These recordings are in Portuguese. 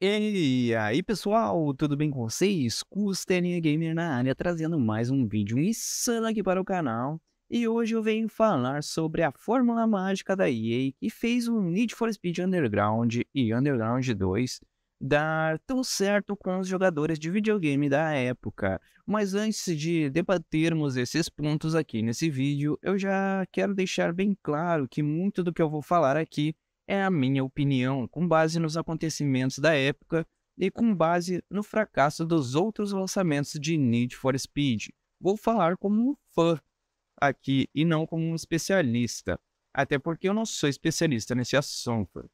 E aí pessoal, tudo bem com vocês? Costelinha Gamer na área, trazendo mais um vídeo insano aqui para o canal. E hoje eu venho falar sobre a fórmula mágica da EA que fez o Need for Speed Underground e Underground 2 dar tão certo com os jogadores de videogame da época. Mas antes de debatermos esses pontos aqui nesse vídeo, eu já quero deixar bem claro que muito do que eu vou falar aqui é a minha opinião, com base nos acontecimentos da época e com base no fracasso dos outros lançamentos de Need for Speed. Vou falar como um fã aqui e não como um especialista, até porque eu não sou especialista nesse assunto.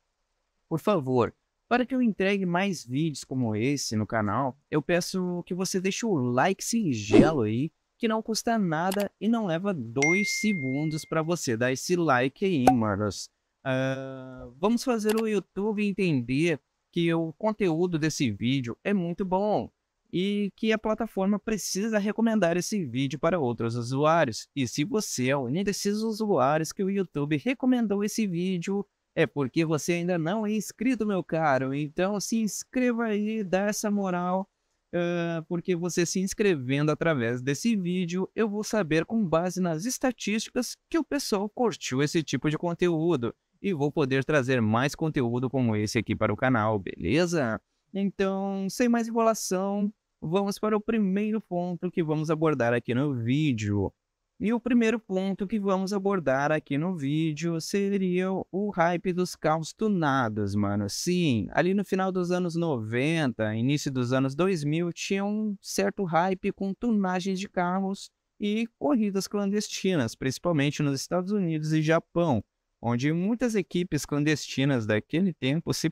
Por favor, para que eu entregue mais vídeos como esse no canal, eu peço que você deixe o like singelo aí, que não custa nada e não leva dois segundos para você dar esse like aí, manos. Uh, vamos fazer o YouTube entender que o conteúdo desse vídeo é muito bom e que a plataforma precisa recomendar esse vídeo para outros usuários. E se você é um desses usuários que o YouTube recomendou esse vídeo, é porque você ainda não é inscrito, meu caro. Então se inscreva aí, dá essa moral. Uh, porque você se inscrevendo através desse vídeo, eu vou saber com base nas estatísticas que o pessoal curtiu esse tipo de conteúdo e vou poder trazer mais conteúdo como esse aqui para o canal, beleza? Então, sem mais enrolação, vamos para o primeiro ponto que vamos abordar aqui no vídeo. E o primeiro ponto que vamos abordar aqui no vídeo seria o hype dos carros tunados, mano. Sim, ali no final dos anos 90, início dos anos 2000, tinha um certo hype com tunagens de carros e corridas clandestinas, principalmente nos Estados Unidos e Japão onde muitas equipes clandestinas daquele tempo se,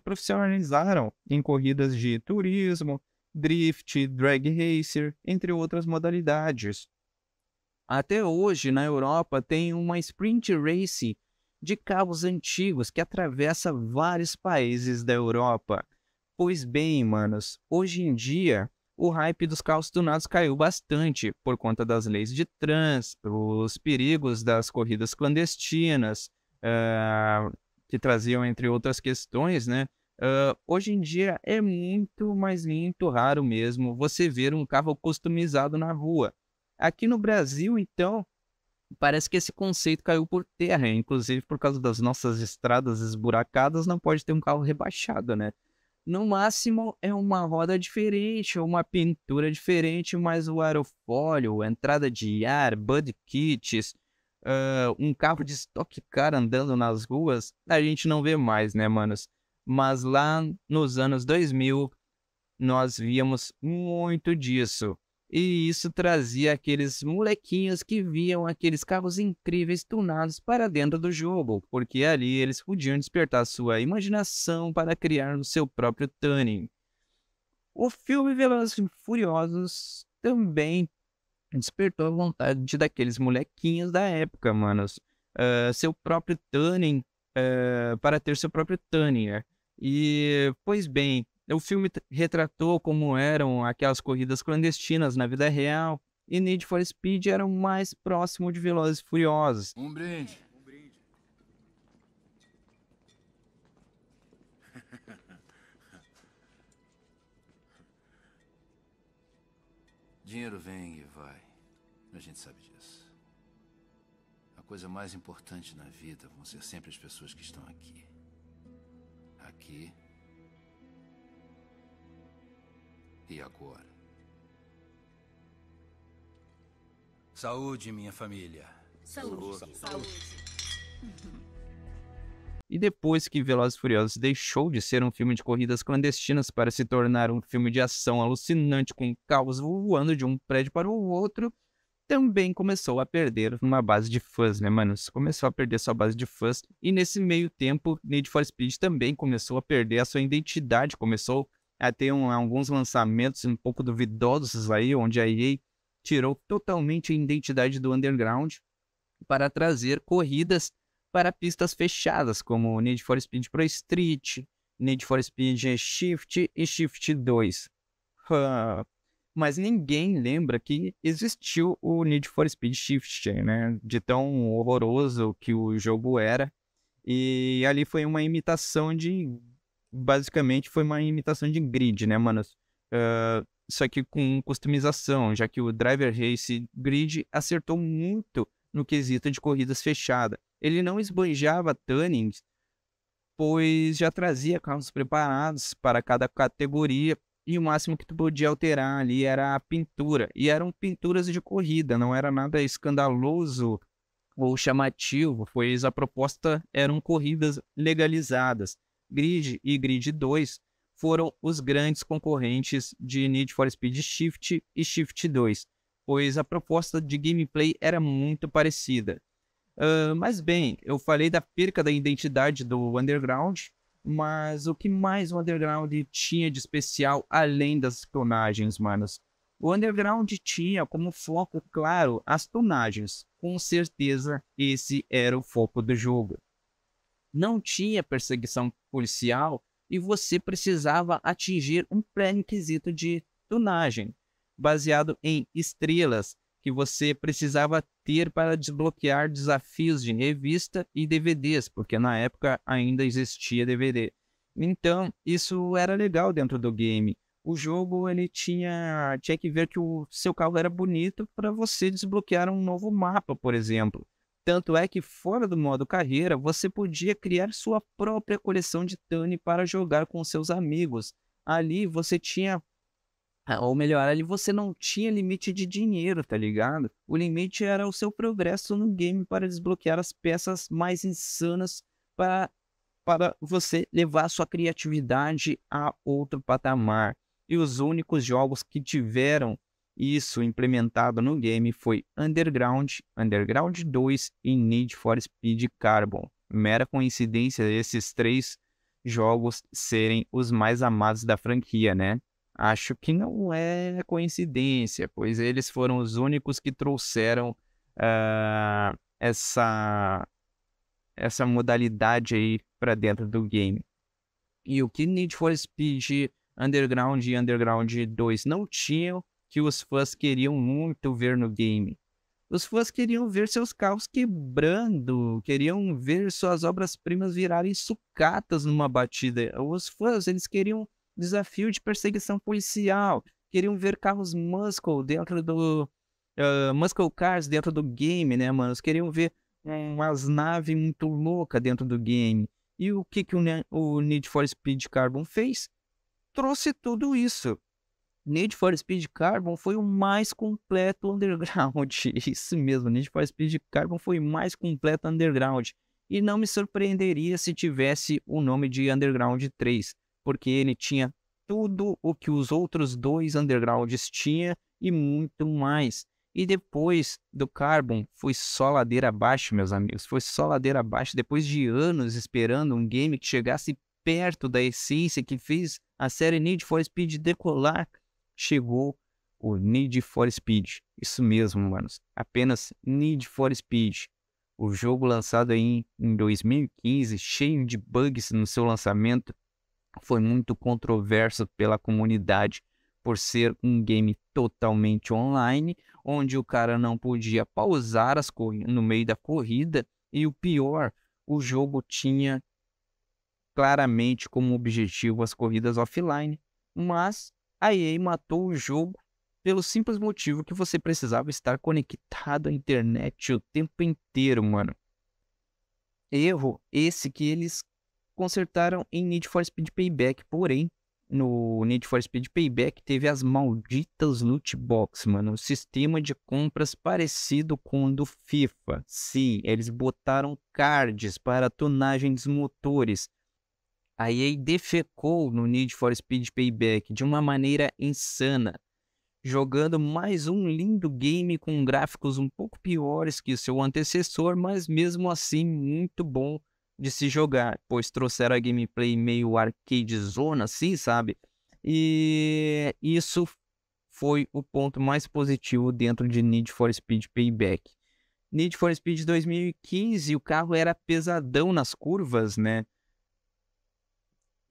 profissionalizaram em corridas de turismo, drift, drag racer, entre outras modalidades. Até hoje, na Europa, tem uma sprint race de carros antigos que atravessa vários países da Europa. Pois bem, manos, hoje em dia o hype dos carros tunados caiu bastante por conta das leis de trânsito, os perigos das corridas clandestinas, uh, que traziam, entre outras questões, né? Uh, hoje em dia é muito, mais muito raro mesmo você ver um carro customizado na rua. Aqui no Brasil, então, parece que esse conceito caiu por terra, inclusive por causa das nossas estradas esburacadas, não pode ter um carro rebaixado, né? No máximo é uma roda diferente, ou é uma pintura diferente, mas o aerofólio, entrada de ar, bud kits, uh, um carro de stock car andando nas ruas, a gente não vê mais, né, manos? Mas lá nos anos 2000, nós víamos muito disso. E isso trazia aqueles molequinhos que viam aqueles carros incríveis tunados para dentro do jogo, porque ali eles podiam despertar sua imaginação para criar o seu próprio tuning. O filme Velozes e Furiosos também despertou a vontade daqueles molequinhos da época, manos. Uh, seu próprio tuning, uh, para ter seu próprio tuning. E, pois bem, o filme retratou como eram aquelas corridas clandestinas na vida real, e Need for Speed era o mais próximo de Velozes e Furiosos. Um brinde. Um brinde. Dinheiro vem e vai. A gente sabe disso. A coisa mais importante na vida vão ser sempre as pessoas que estão aqui. Aqui e agora. Saúde, minha família. Saúde. Saúde. Saúde. E depois que Velozes e Furiosos deixou de ser um filme de corridas clandestinas para se tornar um filme de ação alucinante com carros voando de um prédio para o outro, também começou a perder uma base de fãs, né, mano? Começou a perder sua base de fãs e nesse meio tempo, Need for Speed também começou a perder a sua identidade, começou é, tem um, alguns lançamentos um pouco duvidosos aí, onde a EA tirou totalmente a identidade do Underground para trazer corridas para pistas fechadas, como Need for Speed Pro Street, Need for Speed Shift e Shift 2. mas ninguém lembra que existiu o Need for Speed Shift, né? De tão horroroso que o jogo era. E ali foi uma imitação de basicamente foi uma imitação de grid, né, mano? Uh, só que com customização, já que o Driver Race Grid acertou muito no quesito de corridas fechadas. Ele não esbanjava tunings, pois já trazia carros preparados para cada categoria e o máximo que tu podia alterar ali era a pintura. E eram pinturas de corrida, não era nada escandaloso ou chamativo, pois a proposta eram corridas legalizadas. Grid e Grid 2 foram os grandes concorrentes de Need for Speed Shift e Shift 2, pois a proposta de gameplay era muito parecida. Uh, mas bem, eu falei da perca da identidade do Underground, mas o que mais o Underground tinha de especial além das tonagens, manos? O Underground tinha como foco, claro, as tunagens. Com certeza, esse era o foco do jogo não tinha perseguição policial e você precisava atingir um pré-requisito de tunagem, baseado em estrelas que você precisava ter para desbloquear desafios de revista e DVDs, porque na época ainda existia DVD. Então, isso era legal dentro do game. O jogo ele tinha, tinha que ver que o seu carro era bonito para você desbloquear um novo mapa, por exemplo. Tanto é que fora do modo carreira, você podia criar sua própria coleção de Tani para jogar com seus amigos. Ali você tinha ah, ou melhor, ali você não tinha limite de dinheiro, tá ligado? O limite era o seu progresso no game para desbloquear as peças mais insanas para, para você levar sua criatividade a outro patamar. E os únicos jogos que tiveram isso implementado no game foi Underground, Underground 2 e Need for Speed Carbon. Mera coincidência esses três jogos serem os mais amados da franquia, né? Acho que não é coincidência, pois eles foram os únicos que trouxeram uh, essa, essa modalidade aí para dentro do game. E o que Need for Speed Underground e Underground 2 não tinham que os fãs queriam muito ver no game. Os fãs queriam ver seus carros quebrando, queriam ver suas obras-primas virarem sucatas numa batida. Os fãs, eles queriam desafio de perseguição policial, queriam ver carros muscle dentro do... Uh, muscle cars dentro do game, né, mano? Eles queriam ver umas naves muito loucas dentro do game. E o que, que o Need for Speed Carbon fez? Trouxe tudo isso. Need for Speed Carbon foi o mais completo underground. Isso mesmo, Need for Speed Carbon foi o mais completo underground. E não me surpreenderia se tivesse o nome de Underground 3, porque ele tinha tudo o que os outros dois undergrounds tinham e muito mais. E depois do Carbon, foi só ladeira abaixo, meus amigos. Foi só ladeira abaixo. Depois de anos esperando um game que chegasse perto da essência que fez a série Need for Speed decolar, chegou o Need for Speed. Isso mesmo, manos. Apenas Need for Speed. O jogo lançado em 2015, cheio de bugs no seu lançamento, foi muito controverso pela comunidade por ser um game totalmente online, onde o cara não podia pausar as no meio da corrida e o pior, o jogo tinha claramente como objetivo as corridas offline, mas a EA matou o jogo pelo simples motivo que você precisava estar conectado à internet o tempo inteiro, mano. Erro esse que eles consertaram em Need for Speed Payback, porém, no Need for Speed Payback teve as malditas loot box, mano, um sistema de compras parecido com o do FIFA. Sim, eles botaram cards para a tonagem dos motores a EA defecou no Need for Speed Payback de uma maneira insana, jogando mais um lindo game com gráficos um pouco piores que seu antecessor, mas mesmo assim muito bom de se jogar, pois trouxeram a gameplay meio arcade zona assim, sabe? E isso foi o ponto mais positivo dentro de Need for Speed Payback. Need for Speed 2015, o carro era pesadão nas curvas, né?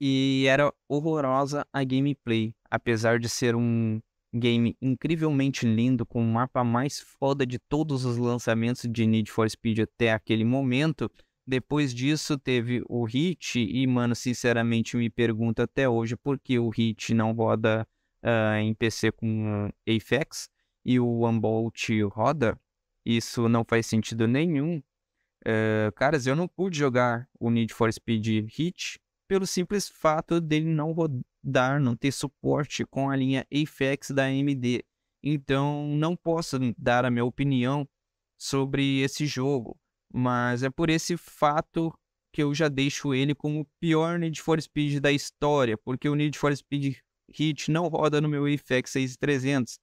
e era horrorosa a gameplay, apesar de ser um game incrivelmente lindo com o mapa mais foda de todos os lançamentos de Need for Speed até aquele momento. Depois disso teve o Hit e mano, sinceramente me pergunto até hoje por que o Hit não roda uh, em PC com Apex e o Unbolt roda. Isso não faz sentido nenhum. Uh, caras, eu não pude jogar o Need for Speed Hit pelo simples fato dele não rodar, não ter suporte com a linha AFX da AMD. Então não posso dar a minha opinião sobre esse jogo, mas é por esse fato que eu já deixo ele como o pior Need for Speed da história, porque o Need for Speed Hit não roda no meu AFX 6300.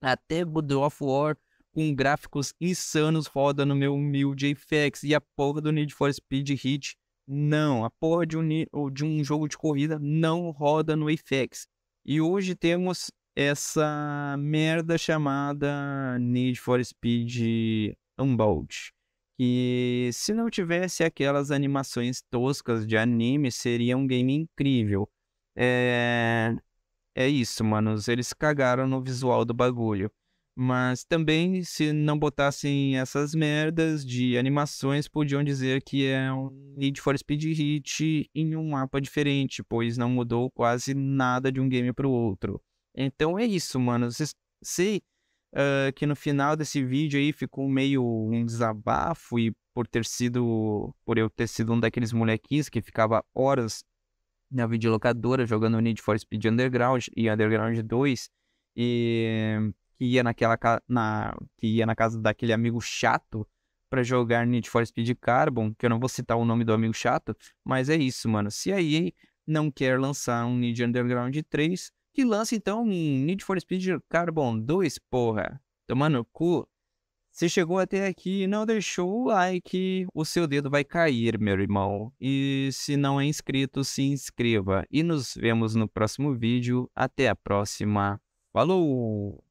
Até God of War com gráficos insanos roda no meu humilde AFX e a porra do Need for Speed Hit não, a porra de um, de um jogo de corrida não roda no Apex. E hoje temos essa merda chamada Need for Speed Unbound. Que se não tivesse aquelas animações toscas de anime, seria um game incrível. É, é isso, manos. Eles cagaram no visual do bagulho. Mas também, se não botassem essas merdas de animações, podiam dizer que é um Need for Speed Hit em um mapa diferente, pois não mudou quase nada de um game para o outro. Então é isso, mano. Se, sei uh, que no final desse vídeo aí ficou meio um desabafo e por ter sido, por eu ter sido um daqueles molequinhos que ficava horas na videolocadora jogando Need for Speed Underground e Underground 2 e que ia naquela ca... na que ia na casa daquele amigo chato para jogar Need for Speed Carbon, que eu não vou citar o nome do amigo chato, mas é isso, mano. Se a EA não quer lançar um Need Underground 3, que lance então um Need for Speed Carbon 2, porra. Tomando cu. Se chegou até aqui e não deixou o like, o seu dedo vai cair, meu irmão. E se não é inscrito, se inscreva. E nos vemos no próximo vídeo. Até a próxima. Falou!